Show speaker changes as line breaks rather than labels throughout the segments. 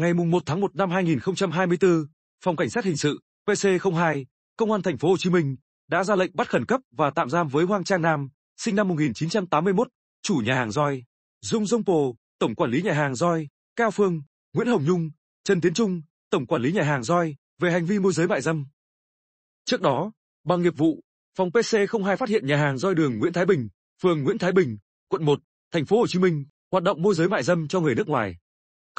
Ngày 1 tháng 1 năm 2024, Phòng Cảnh sát Hình sự PC02, Công an thành phố Hồ Chí Minh đã ra lệnh bắt khẩn cấp và tạm giam với Hoàng Trang Nam, sinh năm 1981, chủ nhà hàng Roi, Dung Dung Pồ, tổng quản lý nhà hàng Roi, Cao Phương, Nguyễn Hồng Nhung, Trần Tiến Trung, tổng quản lý nhà hàng Roi, về hành vi môi giới mại dâm. Trước đó, bằng nghiệp vụ, phòng PC02 phát hiện nhà hàng Roi đường Nguyễn Thái Bình, phường Nguyễn Thái Bình, quận 1, thành phố Hồ Chí Minh, hoạt động môi giới mại dâm cho người nước ngoài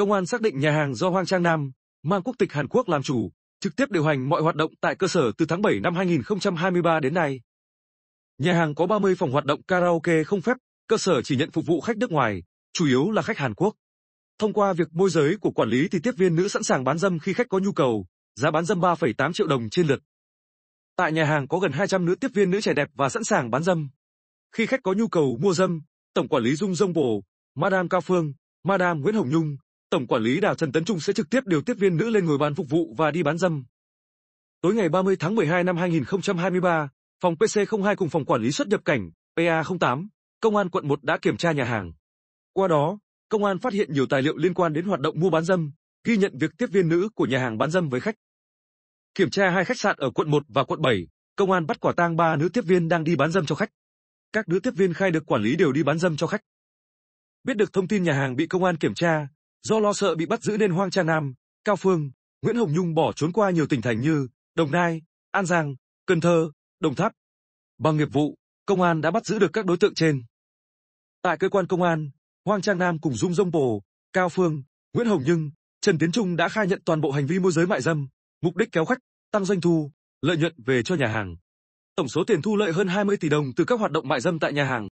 công an xác định nhà hàng do Hoàng Trang Nam, mang quốc tịch Hàn Quốc làm chủ, trực tiếp điều hành mọi hoạt động tại cơ sở từ tháng 7 năm 2023 đến nay. Nhà hàng có 30 phòng hoạt động karaoke không phép, cơ sở chỉ nhận phục vụ khách nước ngoài, chủ yếu là khách Hàn Quốc. Thông qua việc môi giới của quản lý thì tiếp viên nữ sẵn sàng bán dâm khi khách có nhu cầu, giá bán dâm 3,8 triệu đồng trên lượt. Tại nhà hàng có gần 200 nữ tiếp viên nữ trẻ đẹp và sẵn sàng bán dâm. Khi khách có nhu cầu mua dâm, Tổng quản lý Dung Dông Bồ, Madame Cao Phương, Madame Nguyễn Hồng Nhung, Tổng quản lý đảo Trần Tấn Trung sẽ trực tiếp điều tiếp viên nữ lên ngồi bàn phục vụ và đi bán dâm. Tối ngày 30 tháng 12 năm 2023, phòng PC02 cùng phòng quản lý xuất nhập cảnh PA08, công an quận 1 đã kiểm tra nhà hàng. Qua đó, công an phát hiện nhiều tài liệu liên quan đến hoạt động mua bán dâm, ghi nhận việc tiếp viên nữ của nhà hàng bán dâm với khách. Kiểm tra hai khách sạn ở quận 1 và quận 7, công an bắt quả tang ba nữ tiếp viên đang đi bán dâm cho khách. Các nữ tiếp viên khai được quản lý đều đi bán dâm cho khách. Biết được thông tin nhà hàng bị công an kiểm tra, Do lo sợ bị bắt giữ nên Hoang Trang Nam, Cao Phương, Nguyễn Hồng Nhung bỏ trốn qua nhiều tỉnh thành như Đồng Nai, An Giang, Cần Thơ, Đồng Tháp. Bằng nghiệp vụ, công an đã bắt giữ được các đối tượng trên. Tại cơ quan công an, Hoang Trang Nam cùng Dung Dông Bồ, Cao Phương, Nguyễn Hồng Nhung, Trần Tiến Trung đã khai nhận toàn bộ hành vi môi giới mại dâm, mục đích kéo khách, tăng doanh thu, lợi nhuận về cho nhà hàng. Tổng số tiền thu lợi hơn 20 tỷ đồng từ các hoạt động mại dâm tại nhà hàng.